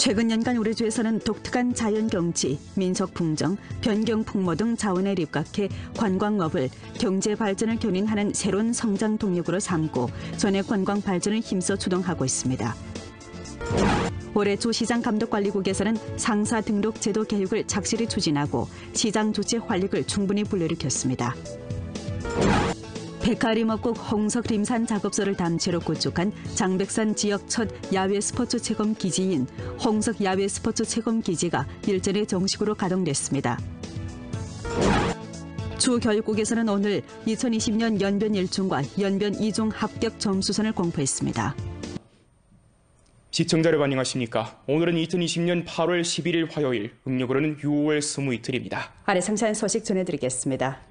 최근 연간 우리주에서는 독특한 자연경치, 민속풍정, 변경풍모 등 자원에 입각해 관광업을 경제 발전을 견인하는 새로운 성장 동력으로 삼고 전해 관광 발전을 힘써 주동하고 있습니다. 올해 조시장 감독관리국에서는 상사 등록 제도 개혁을 착실히 추진하고 시장 조치 활력을 충분히 불러일으켰습니다. 백화림업국 홍석림산 작업소를 단체로 구축한 장백산 지역 첫 야외 스포츠 체험 기지인 홍석 야외 스포츠 체험 기지가 일전에 정식으로 가동됐습니다. 주결국에서는 오늘 2020년 연변 1중과 연변 2중 합격 점수선을 공포했습니다. 시청자 여러분 안녕하십니까. 오늘은 2020년 8월 11일 화요일, 음력으로는 6월 2 0일입니다 아래 상세한 소식 전해드리겠습니다.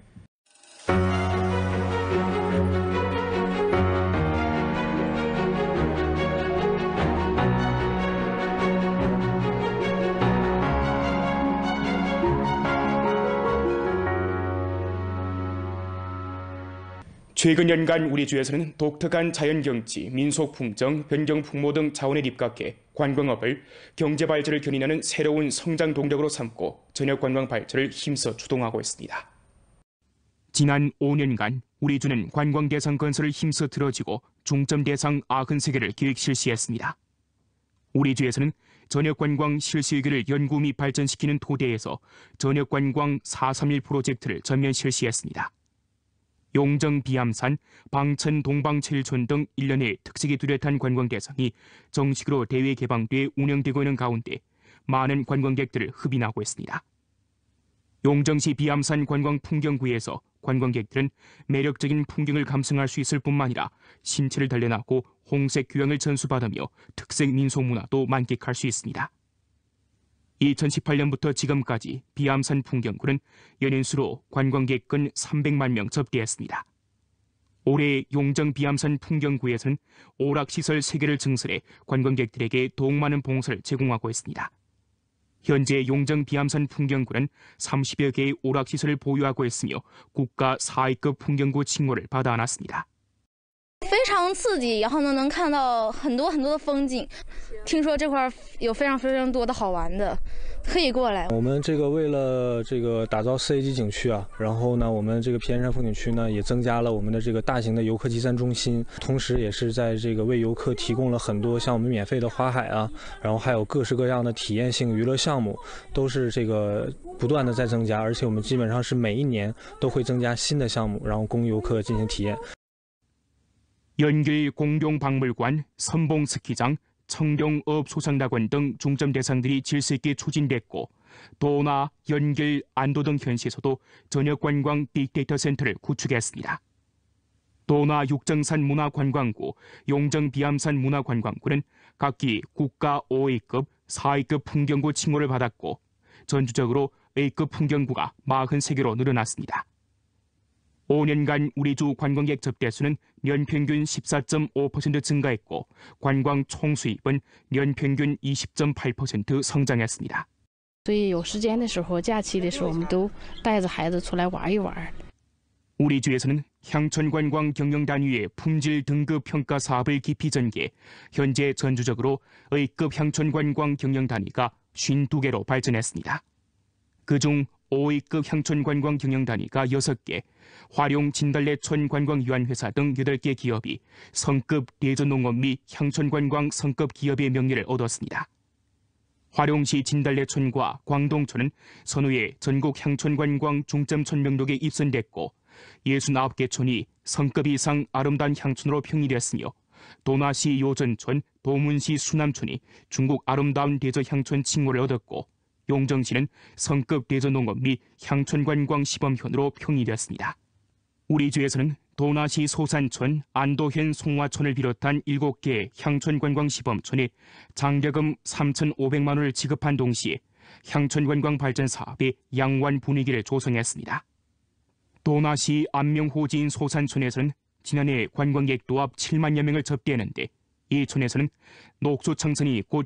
최근 연간 우리 주에서는 독특한 자연경치, 민속풍정, 변경풍모 등 자원에 입각해 관광업을 경제 발전을 견인하는 새로운 성장 동력으로 삼고 전역 관광 발전을 힘써 주동하고 있습니다. 지난 5년간 우리 주는 관광 대상 건설을 힘써 들어지고 중점 대상 93개를 기획 실시했습니다. 우리 주에서는 전역 관광 실시의기를 연구 및 발전시키는 토대에서 전역 관광 431 프로젝트를 전면 실시했습니다. 용정 비암산, 방천 동방칠촌 등 일련의 특색이 뚜렷한 관광 대상이 정식으로 대외 개방돼 운영되고 있는 가운데 많은 관광객들을 흡인하고 있습니다. 용정시 비암산 관광 풍경구에서 관광객들은 매력적인 풍경을 감상할 수 있을 뿐만 아니라 신체를 단련하고 홍색 교양을 전수받으며 특색 민속 문화도 만끽할 수 있습니다. 2018년부터 지금까지 비암산 풍경구는 연인 수로 관광객근 300만 명 접대했습니다. 올해 용정 비암산 풍경구에서는 오락시설 3개를 증설해 관광객들에게 도움 많은 봉사를 제공하고 있습니다. 현재 용정 비암산 풍경구는 30여 개의 오락시설을 보유하고 있으며 국가 4위급 풍경구 칭호를 받아안았습니다. 刺激，然后呢，能看到很多很多的风景。听说这块有非常非常多的好玩的，可以过来。我们这个为了这个打造四 A 级景区啊，然后呢，我们这个平山风景区呢也增加了我们的这个大型的游客集散中心，同时也是在这个为游客提供了很多像我们免费的花海啊，然后还有各式各样的体验性娱乐项目，都是这个不断的在增加，而且我们基本上是每一年都会增加新的项目，然后供游客进行体验。 연길 공룡박물관, 선봉스키장, 청룡업 소상낙원 등 중점 대상들이 질서 있게 추진됐고 도나, 연길, 안도 등 현시에서도 전역관광 빅데이터 센터를 구축했습니다. 도나 육정산 문화관광구, 용정 비암산 문화관광구는 각기 국가 5A급, 4A급 풍경구 칭호를 받았고 전주적으로 A급 풍경구가 43개로 늘어났습니다. 5년간 우리 주 관광객 접대 수는 연 평균 14.5% 증가했고 관광 총 수입은 연 평균 20.8% 성장했습니다. 所以有时间的时候，假期的时候，我们都带着孩子出来玩一玩。 우리 주에서는 향천 관광 경영 단위의 품질 등급 평가 사업을 깊이 전개, 현재 전주적으로 A급 향천 관광 경영 단위가 52개로 발전했습니다. 그중 5위급 향촌관광경영단위가 6개, 화룡진달래촌관광위원회사등 8개 기업이 성급 대전농업 및 향촌관광 성급 기업의 명예를 얻었습니다. 화룡시 진달래촌과 광동촌은 선후에 전국 향촌관광 중점촌 명록에 입선됐고 69개 촌이 성급 이상 아름다운 향촌으로 평이됐으며 도나시 요전촌, 도문시 수남촌이 중국 아름다운 대저 향촌 칭호를 얻었고 용정시는 성급 대전농업 및 향촌관광 시범현으로 평이되었습니다. 우리 주에서는 도나시 소산촌, 안도현 송화촌을 비롯한 7개의 향촌관광시범촌에 장려금 3,500만 원을 지급한 동시에 향촌관광 발전 사업의 양완 분위기를 조성했습니다. 도나시 안명호지인 소산촌에서는 지난해 관광객 도합 7만여 명을 접대했는데 이 촌에서는 녹조 창선이 곧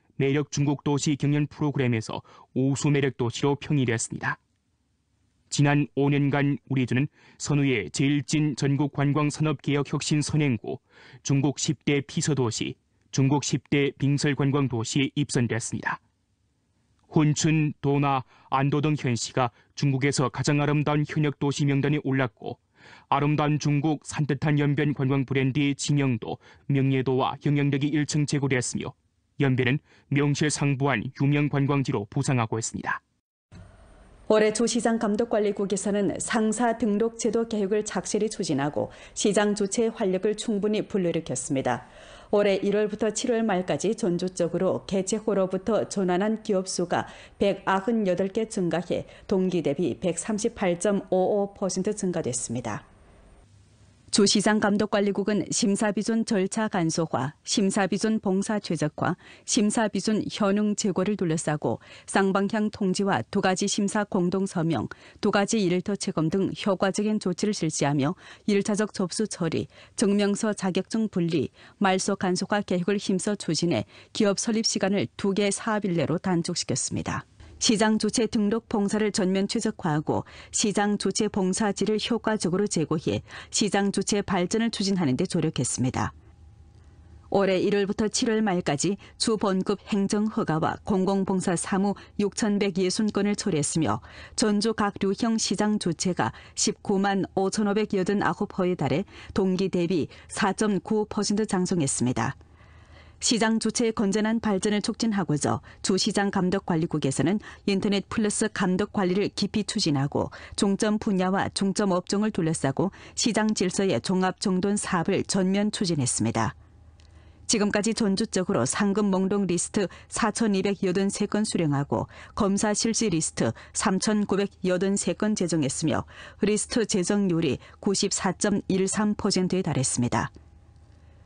매력 중국 도시 경연 프로그램에서 오수 매력 도시로 평일했습니다. 지난 5년간 우리주는 선우의 제일진 전국 관광산업개혁혁신 선행고, 중국 10대 피서도시, 중국 10대 빙설관광도시에 입선됐습니다. 혼춘, 도나, 안도 등 현시가 중국에서 가장 아름다운 현역 도시 명단에 올랐고, 아름다운 중국 산뜻한 연변 관광 브랜드 의 지명도, 명예도와 영향력이 1층 제고되었으며 연변는 명실상부한 유명 관광지로 부상하고 있습니다. 올해 조 시장 감독관리국에서는 상사 등록 제도 개혁을 착실히 추진하고 시장 조체의 활력을 충분히 불러일으켰습니다. 올해 1월부터 7월 말까지 전주적으로 개체호로부터 전환한 기업 수가 198개 증가해 동기 대비 138.55% 증가됐습니다. 조 시장 감독관리국은 심사비준 절차 간소화, 심사비준 봉사 최적화, 심사비준 현웅 제고를 둘러싸고 쌍방향 통지와 두 가지 심사 공동 서명, 두 가지 일터 체검 등 효과적인 조치를 실시하며 일차적 접수 처리, 증명서 자격증 분리, 말소 간소화 계획을 힘써 추진해 기업 설립 시간을 두 개 사업일 내로 단축시켰습니다. 시장 조체 등록 봉사를 전면 최적화하고 시장 조체 봉사지를 효과적으로 제고해 시장 조체 발전을 추진하는 데 조력했습니다. 올해 1월부터 7월 말까지 주 본급 행정 허가와 공공봉사 사무 6,160건을 처리했으며 전주 각 류형 시장 조체가 19만 5,589호에 달해 동기 대비 4.9% 장성했습니다. 시장 주체의 건전한 발전을 촉진하고자 주시장 감독관리국에서는 인터넷 플러스 감독 관리를 깊이 추진하고 종점 분야와 종점 업종을 둘러싸고 시장 질서의 종합 정돈 사업을 전면 추진했습니다. 지금까지 전주적으로 상금 몽록 리스트 4,283건 수령하고 검사 실시 리스트 3,983건 제정했으며 리스트 제정률이 94.13%에 달했습니다.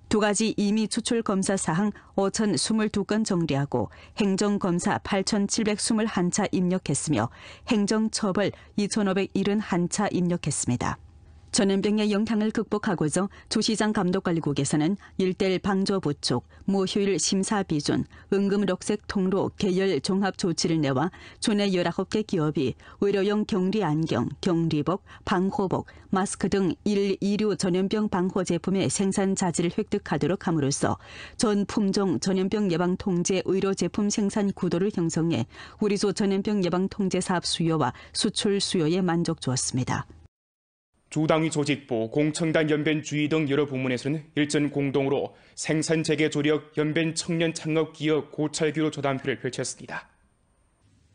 두 가지 임의 추출 검사 사항 5,022건 정리하고 행정 검사 8,721차 입력했으며 행정 처벌 2,571차 입력했습니다. 전염병의 영향을 극복하고자 조시장 감독관리국에서는 일대일 방조 부촉, 무효율 심사 비준, 은금 녹색 통로 계열 종합 조치를 내와 존내 19개 기업이 의료용 경리 안경, 경리복, 방호복, 마스크 등 1, 2류 전염병 방호 제품의 생산 자질을 획득하도록 함으로써 전 품종 전염병 예방 통제 의료 제품 생산 구도를 형성해 우리조 전염병 예방 통제 사업 수요와 수출 수요에 만족 주었습니다. 주당위 조직부, 공청단 연변 주의 등 여러 부문에서는 일전 공동으로 생산 재개 조력 연변 청년 창업 기업 고찰규로 조단표를 펼쳤습니다.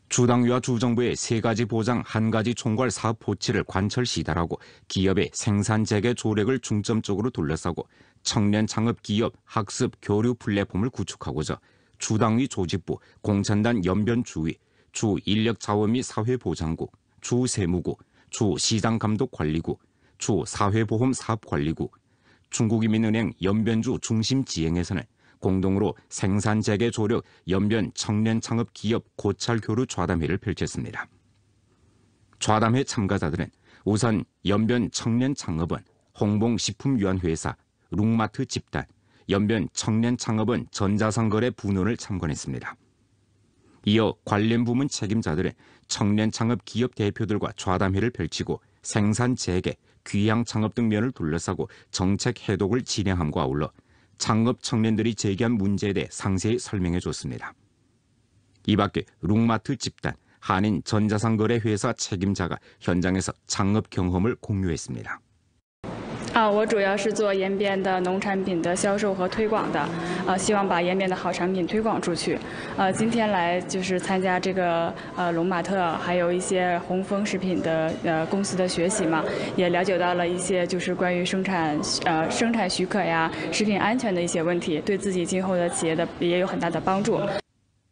주당위와 주정부의 세 가지 보장, 한 가지 총괄 사업 보치를 관철시달하고 기업의 생산 재개 조력을 중점적으로 둘러싸고 청년 창업 기업 학습 교류 플랫폼을 구축하고자 주당위 조직부, 공천단 연변 주위, 주 인력 자원 및 사회 보장국, 주 세무국, 주 시장감독관리국, 주 사회보험사업관리국, 중국이민은행 연변주 중심지행에서는 공동으로 생산 재개 조력 연변 청년 창업 기업 고찰 교류 좌담회를 펼쳤습니다. 좌담회 참가자들은 우선 연변 청년 창업은 홍봉 식품위원회사 룩마트 집단, 연변 청년 창업은 전자상거래 분원을 참관했습니다. 이어 관련 부문 책임자들은 청년 창업 기업 대표들과 좌담회를 펼치고 생산 재개, 귀향 창업 등 면을 둘러싸고 정책 해독을 진행함과 아울러 창업 청년들이 제기한 문제에 대해 상세히 설명해 줬습니다. 이 밖에 룩마트 집단, 한인 전자상거래회사 책임자가 현장에서 창업 경험을 공유했습니다. 啊，我主要是做延边的农产品的销售和推广的，啊，希望把延边的好产品推广出去。啊，今天来就是参加这个呃龙马特，还有一些红枫食品的呃公司的学习嘛，也了解到了一些就是关于生产呃生产许可呀、食品安全的一些问题，对自己今后的企业的也有很大的帮助。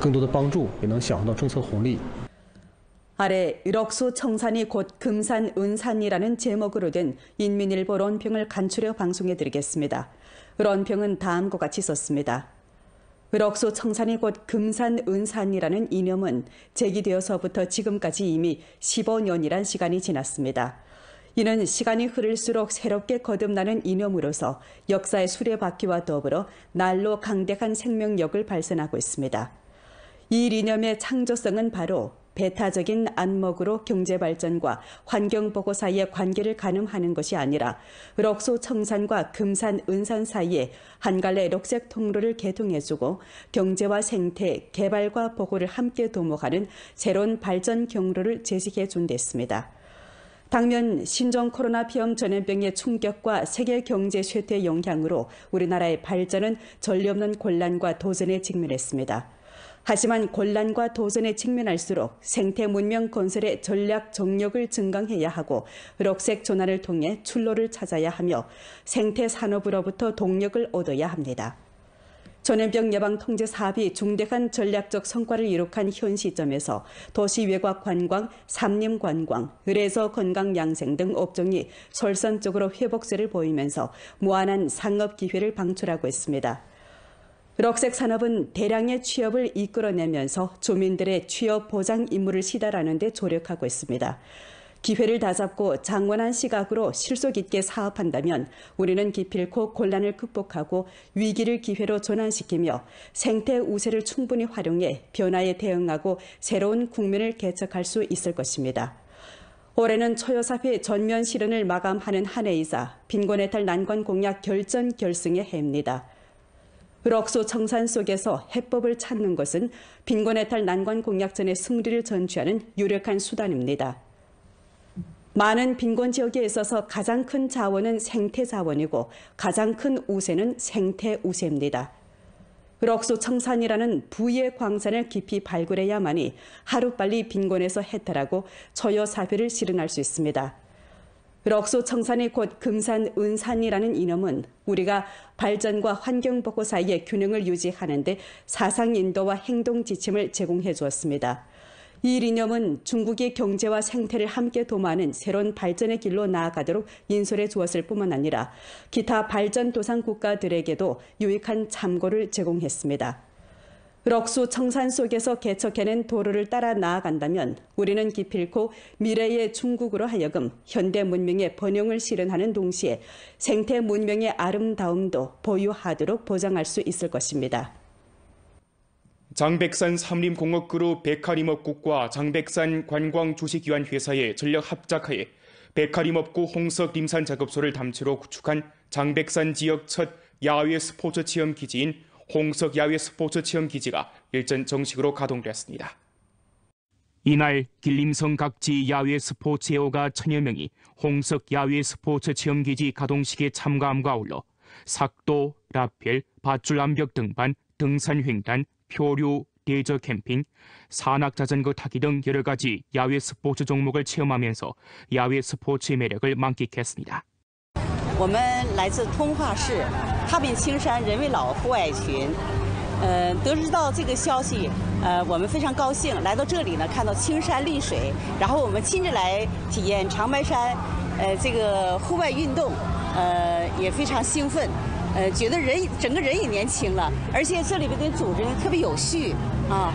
更多的帮助，也能享受到政策红利。 아래 럭소 청산이 곧 금산 은산이라는 제목으로 된 인민일보 론평을 간추려 방송해드리겠습니다. 론평은 다음과 같이 썼습니다. 럭소 청산이 곧 금산 은산이라는 이념은 제기되어서부터 지금까지 이미 15년이란 시간이 지났습니다. 이는 시간이 흐를수록 새롭게 거듭나는 이념으로서 역사의 수레바퀴와 더불어 날로 강대한 생명력을 발산하고 있습니다. 이 리념의 창조성은 바로 배타적인 안목으로 경제 발전과 환경 보호 사이의 관계를 가늠하는 것이 아니라 럭소 청산과 금산 은산 사이에 한 갈래 녹색 통로를 개통해주고 경제와 생태, 개발과 보호를 함께 도모하는 새로운 발전 경로를 제시해 준 데습니다. 당면 신종 코로나 피험 전염병의 충격과 세계 경제 쇠퇴 영향으로 우리나라의 발전은 전례 없는 곤란과 도전에 직면했습니다. 하지만 곤란과 도전에 직면할수록 생태 문명 건설의 전략 정력을 증강해야 하고 록색 전환을 통해 출로를 찾아야 하며 생태 산업으로부터 동력을 얻어야 합니다. 전염병 예방 통제 사업이 중대한 전략적 성과를 이룩한 현 시점에서 도시 외곽 관광, 삼림 관광, 의뢰서 건강 양생 등 업종이 설선적으로 회복세를 보이면서 무한한 상업 기회를 방출하고 있습니다. 럭색 산업은 대량의 취업을 이끌어내면서 조민들의 취업 보장 임무를 시달하는 데 조력하고 있습니다. 기회를 다잡고 장원한 시각으로 실속 있게 사업한다면 우리는 기필코 곤란을 극복하고 위기를 기회로 전환시키며 생태 우세를 충분히 활용해 변화에 대응하고 새로운 국면을 개척할 수 있을 것입니다. 올해는 초여사회 전면 실현을 마감하는 한 해이자 빈곤의 탈 난관 공약 결전 결승의 해입니다. 그 럭소 청산 속에서 해법을 찾는 것은 빈곤의 탈 난관 공약전의 승리를 전취하는 유력한 수단입니다. 많은 빈곤 지역에 있어서 가장 큰 자원은 생태 자원이고 가장 큰 우세는 생태 우세입니다. 그 럭소 청산이라는 부의 광산을 깊이 발굴해야만이 하루빨리 빈곤에서 해탈하고 저여 사회를 실현할 수 있습니다. 럭소 청산이 곧 금산 은산이라는 이념은 우리가 발전과 환경 보호 사이의 균형을 유지하는 데 사상 인도와 행동 지침을 제공해 주었습니다. 이 이념은 중국의 경제와 생태를 함께 도모하는 새로운 발전의 길로 나아가도록 인솔해 주었을 뿐만 아니라 기타 발전 도상 국가들에게도 유익한 참고를 제공했습니다. 럭수 청산 속에서 개척해낸 도로를 따라 나아간다면 우리는 기필코 미래의 중국으로 하여금 현대 문명의 번영을 실현하는 동시에 생태 문명의 아름다움도 보유하도록 보장할 수 있을 것입니다. 장백산 삼림공업그룹 백화림업국과 장백산 관광주식기관회사의 전력 합작하에 백화림업구 홍석 림산 작업소를 담치로 구축한 장백산 지역 첫 야외 스포츠 체험 기지인 홍석 야외 스포츠 체험 기지가 일전 정식으로 가동됐습니다. 이날 길림성 각지 야외 스포츠 애호가 천여 명이 홍석 야외 스포츠 체험기지 가동식에 참가함과 어울러 삭도, 라펠, 밧줄 암벽 등반, 등산 횡단, 표류, 대저 캠핑, 산악 자전거 타기 등 여러 가지 야외 스포츠 종목을 체험하면서 야외 스포츠의 매력을 만끽했습니다. 我们来自通化市，踏遍青山人未老，户外群。呃，得知到这个消息，呃，我们非常高兴，来到这里呢，看到青山绿水，然后我们亲自来体验长白山，呃，这个户外运动，呃，也非常兴奋，呃，觉得人整个人也年轻了，而且这里边的组织呢特别有序，啊。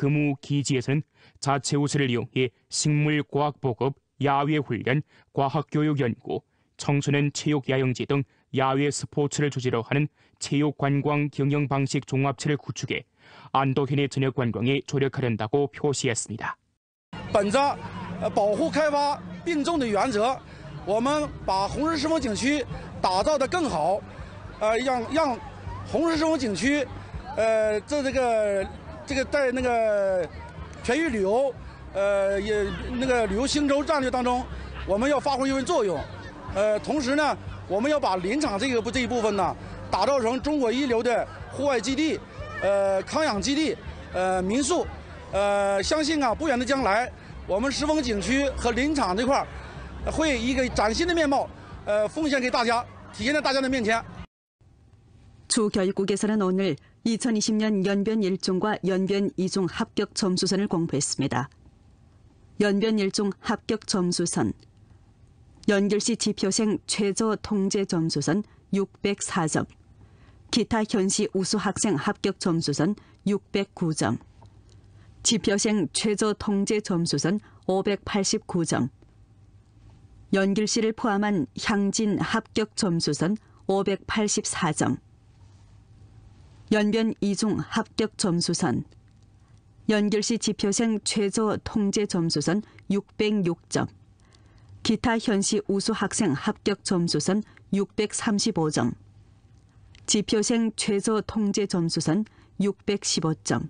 근무 기지에서는 자체 우수를 이용해 식물과학 보급, 야외 훈련, 과학교육 연구, 청소년 체육 야영지 등 야외 스포츠를 주제로 하는 체육 관광 경영 방식 종합체를 구축해 안도현의 전역 관광에 조력하련다고 표시했습니다. 먼저 보호 개발 빈종의 원则我们把红石世风景区打造得更好呃让让红日世风景区呃这这个 这个在那个全域旅游，呃，也那个旅游兴州战略当中，我们要发挥一份作用。呃，同时呢，我们要把林场这个这一部分呢，打造成中国一流的户外基地，呃，康养基地，呃，民宿。呃，相信啊，不远的将来，我们石峰景区和林场这块儿，会一个崭新的面貌，呃，奉献给大家，体现在大家的面前。주결국에서는오늘 2020년 연변 1종과 연변 2종 합격 점수선을 공부했습니다. 연변 1종 합격 점수선, 연결시 지표생 최저 통제 점수선 604점, 기타 현시 우수 학생 합격 점수선 609점, 지표생 최저 통제 점수선 589점, 연길시를 포함한 향진 합격 점수선 584점, 연변 이중 합격 점수선, 연결시 지표생 최저 통제 점수선 606점, 기타 현시 우수 학생 합격 점수선 635점, 지표생 최저 통제 점수선 615점,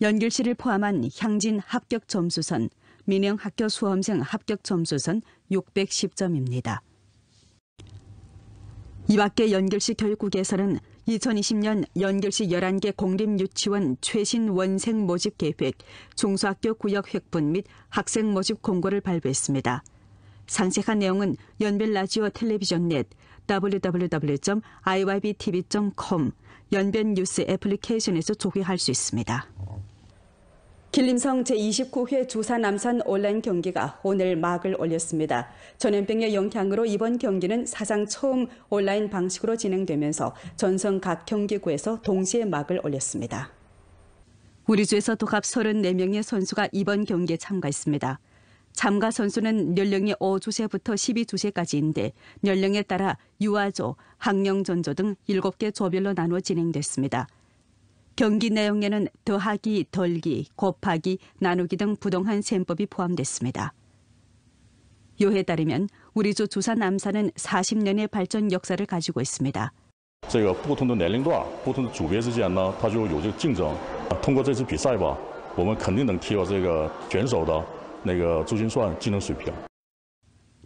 연결시를 포함한 향진 합격 점수선, 민영 학교 수험생 합격 점수선 610점입니다. 이 밖에 연결시 결국에서는 2020년 연결시 11개 공립유치원 최신 원생 모집 계획, 중소학교 구역 획분 및 학생 모집 공고를 발표했습니다. 상세한 내용은 연별 라디오 텔레비전 넷 www.iybtv.com 연변 뉴스 애플리케이션에서 조회할 수 있습니다. 길림성 제29회 조사 남산 온라인 경기가 오늘 막을 올렸습니다. 전염병의 영향으로 이번 경기는 사상 처음 온라인 방식으로 진행되면서 전선각 경기구에서 동시에 막을 올렸습니다. 우리 주에서 독합 34명의 선수가 이번 경기에 참가했습니다. 참가 선수는 연령이 5주세부터 12주세까지인데 연령에 따라 유아조, 학령전조 등 7개 조별로 나누어 진행됐습니다. 경기 내용에는 더하기, 덜기, 곱하기, 나누기 등 부동한 셈법이 포함됐습니다. 요에 따르면 우리조 조사 남사는 40년의 발전 역사를 가지고 있습니다. 这个不同的年龄段、不同的组别之间呢，它就有这个竞争。通过这次比赛吧，我们肯定能提高这个选手的那个珠心算技能水平。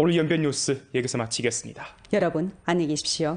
오늘 연변 뉴스 여기서 마치겠습니다. 여러분 안녕히 계십시오.